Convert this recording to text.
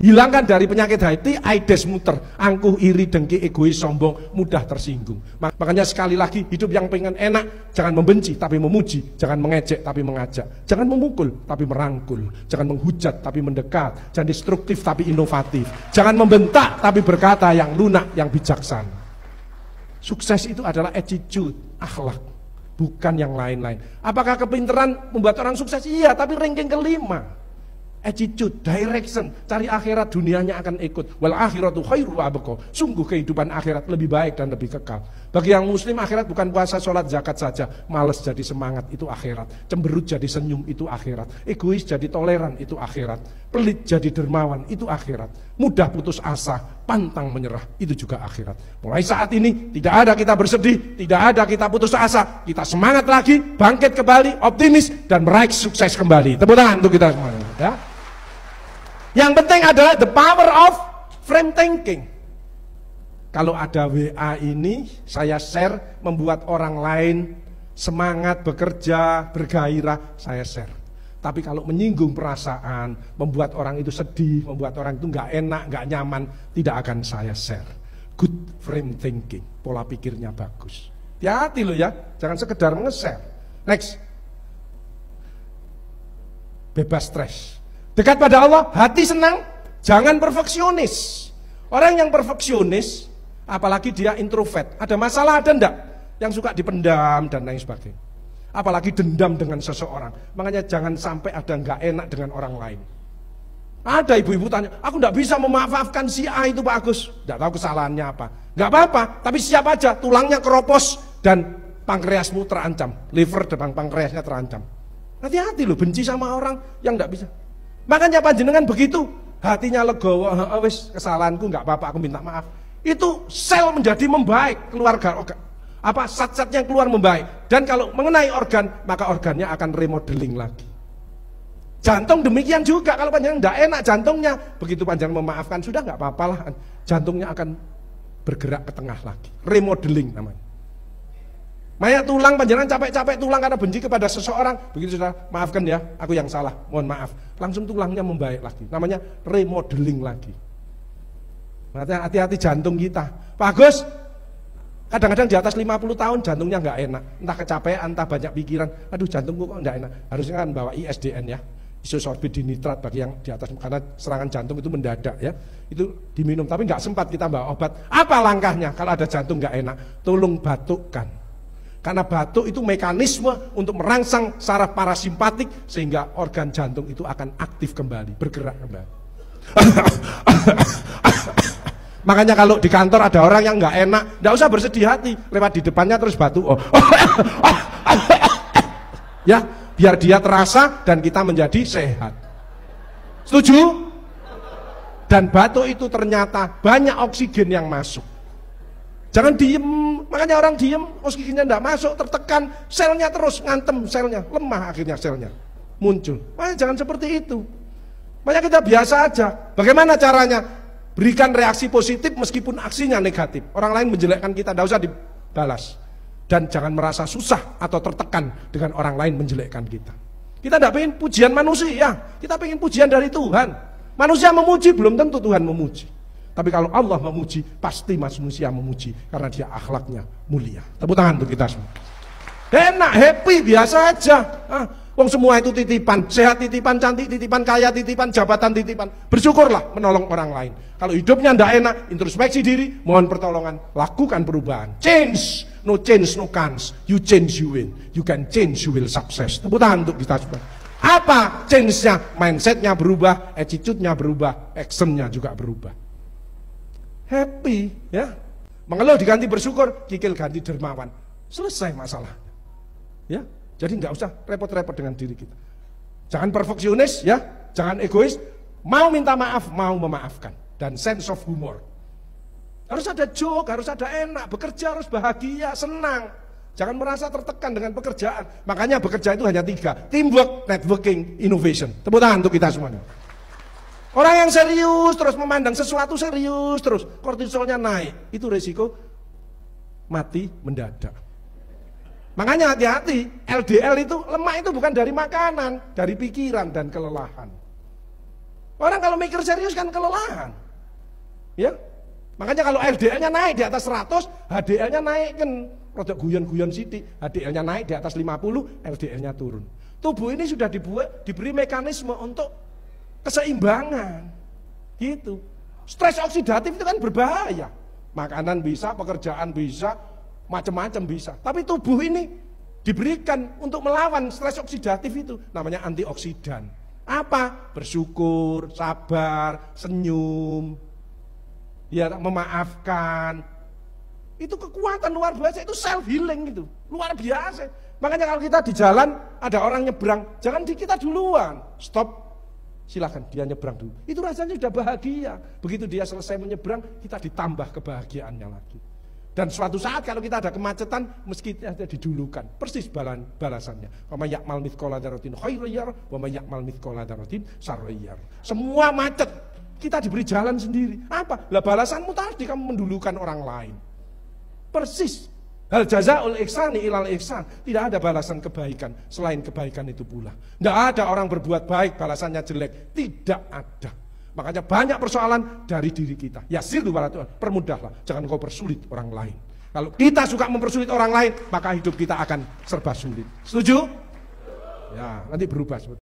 Hilangkan dari penyakit hati, aides muter, angkuh, iri, dengki, egois, sombong, mudah tersinggung. Makanya sekali lagi, hidup yang pengen enak, jangan membenci tapi memuji, jangan mengejek tapi mengajak, jangan memukul tapi merangkul, jangan menghujat tapi mendekat, jangan destruktif tapi inovatif, jangan membentak tapi berkata yang lunak, yang bijaksana. Sukses itu adalah attitude, akhlak, bukan yang lain-lain. Apakah kepintaran membuat orang sukses? Iya, tapi ranking kelima attitude, direction, cari akhirat dunianya akan ikut. Wal akhiratu khairu abeko. Sungguh kehidupan akhirat lebih baik dan lebih kekal. Bagi yang muslim akhirat bukan puasa, sholat, zakat saja. Malas jadi semangat itu akhirat. Cemberut jadi senyum itu akhirat. Egois jadi toleran itu akhirat. Pelit jadi dermawan itu akhirat. Mudah putus asa, pantang menyerah itu juga akhirat. Mulai saat ini tidak ada kita bersedih, tidak ada kita putus asa. Kita semangat lagi, bangkit kembali, optimis dan meraih sukses kembali. Tepuk tangan untuk kita semua. Yeah. Yang penting adalah the power of frame thinking. Kalau ada WA ini, saya share membuat orang lain semangat bekerja, bergairah, saya share. Tapi kalau menyinggung perasaan, membuat orang itu sedih, membuat orang itu nggak enak, nggak nyaman, tidak akan saya share. Good frame thinking, pola pikirnya bagus. Hati-hati loh ya, jangan sekedar nge-share. Next. Bebas stress. Dekat pada Allah, hati senang, jangan perfeksionis. Orang yang perfeksionis, apalagi dia introvert, ada masalah ada enggak? Yang suka dipendam dan lain sebagainya. Apalagi dendam dengan seseorang. Makanya jangan sampai ada enggak enak dengan orang lain. Ada ibu-ibu tanya, aku enggak bisa memaafkan si A itu Pak Agus. Enggak tahu kesalahannya apa. Enggak apa-apa, tapi siap aja. Tulangnya keropos dan pankreasmu terancam. Liver dan pankreasnya terancam. Hati-hati loh, benci sama orang yang enggak bisa. Makanya panjenengan begitu, hatinya legowo, ah, wis kesalahanku nggak apa-apa, aku minta maaf. Itu sel menjadi membaik, keluarga apa sat yang keluar membaik. Dan kalau mengenai organ, maka organnya akan remodeling lagi. Jantung demikian juga, kalau panjang tidak enak jantungnya, begitu panjang memaafkan, sudah nggak apa-apalah, jantungnya akan bergerak ke tengah lagi, remodeling namanya. Mayat tulang panjenengan capek-capek tulang karena benci kepada seseorang. Begitu sudah, maafkan ya, aku yang salah. Mohon maaf. Langsung tulangnya membaik lagi. Namanya remodeling lagi. Hati-hati jantung kita. Bagus. kadang-kadang di atas 50 tahun jantungnya nggak enak. Entah kecapean, entah banyak pikiran. Aduh jantungku kok nggak enak. Harusnya kan bawa ISDN ya. Isosorbid dinitrat bagi yang di atas karena serangan jantung itu mendadak ya itu diminum tapi nggak sempat kita bawa obat apa langkahnya kalau ada jantung nggak enak tolong batukkan karena batuk itu mekanisme untuk merangsang saraf parasimpatik sehingga organ jantung itu akan aktif kembali, bergerak kembali. Makanya kalau di kantor ada orang yang nggak enak, nggak usah bersedih hati, lewat di depannya terus batuk. Oh. ya, biar dia terasa dan kita menjadi sehat. Setuju? Dan batuk itu ternyata banyak oksigen yang masuk. Jangan diem Makanya orang diem, os giginya tidak masuk, tertekan, selnya terus ngantem selnya, lemah akhirnya selnya muncul. Makanya jangan seperti itu. Makanya kita biasa aja. Bagaimana caranya? Berikan reaksi positif meskipun aksinya negatif. Orang lain menjelekkan kita, tidak usah dibalas. Dan jangan merasa susah atau tertekan dengan orang lain menjelekkan kita. Kita tidak ingin pujian manusia, kita ingin pujian dari Tuhan. Manusia memuji belum tentu Tuhan memuji. Tapi kalau Allah memuji, pasti manusia memuji karena dia akhlaknya mulia. Tepuk tangan untuk kita semua. Enak, happy, biasa aja. Ah, wong semua itu titipan, sehat titipan, cantik titipan, kaya titipan, jabatan titipan. Bersyukurlah menolong orang lain. Kalau hidupnya ndak enak, introspeksi diri, mohon pertolongan, lakukan perubahan. Change, no change, no chance. You change, you win. You can change, you will success. Tepuk tangan untuk kita semua. Apa change-nya? Mindset-nya berubah, attitude-nya berubah, action-nya juga berubah happy ya mengeluh diganti bersyukur kikil ganti dermawan selesai masalah ya jadi nggak usah repot-repot dengan diri kita jangan perfeksionis ya jangan egois mau minta maaf mau memaafkan dan sense of humor harus ada joke harus ada enak bekerja harus bahagia senang jangan merasa tertekan dengan pekerjaan makanya bekerja itu hanya tiga teamwork networking innovation tepuk tangan untuk kita semuanya Orang yang serius terus memandang sesuatu serius terus kortisolnya naik, itu resiko mati mendadak. Makanya hati-hati, LDL itu lemak itu bukan dari makanan, dari pikiran dan kelelahan. Orang kalau mikir serius kan kelelahan. Ya. Makanya kalau LDL-nya naik di atas 100, HDL-nya naik kan produk guyon-guyon sidik, HDL-nya naik di atas 50, LDL-nya turun. Tubuh ini sudah dibuat diberi mekanisme untuk keseimbangan. Gitu. Stres oksidatif itu kan berbahaya. Makanan bisa, pekerjaan bisa, macam-macam bisa. Tapi tubuh ini diberikan untuk melawan stres oksidatif itu. Namanya antioksidan. Apa? Bersyukur, sabar, senyum, ya memaafkan. Itu kekuatan luar biasa, itu self healing gitu. Luar biasa. Makanya kalau kita di jalan ada orang nyebrang, jangan di kita duluan. Stop silahkan dia nyebrang dulu. Itu rasanya sudah bahagia. Begitu dia selesai menyebrang, kita ditambah kebahagiaannya lagi. Dan suatu saat kalau kita ada kemacetan, meski ada didulukan. Persis balan, balasannya. Wama yakmal mitkola darotin khairiyar, wama yakmal mitkola darotin sarriyar. Semua macet. Kita diberi jalan sendiri. Apa? Lah balasanmu tadi kamu mendulukan orang lain. Persis Hal jazaul ihsani ilal ihsan. Tidak ada balasan kebaikan selain kebaikan itu pula. Tidak ada orang berbuat baik balasannya jelek. Tidak ada. Makanya banyak persoalan dari diri kita. Ya silu para Tuhan, permudahlah. Jangan kau persulit orang lain. Kalau kita suka mempersulit orang lain, maka hidup kita akan serba sulit. Setuju? Ya, nanti berubah.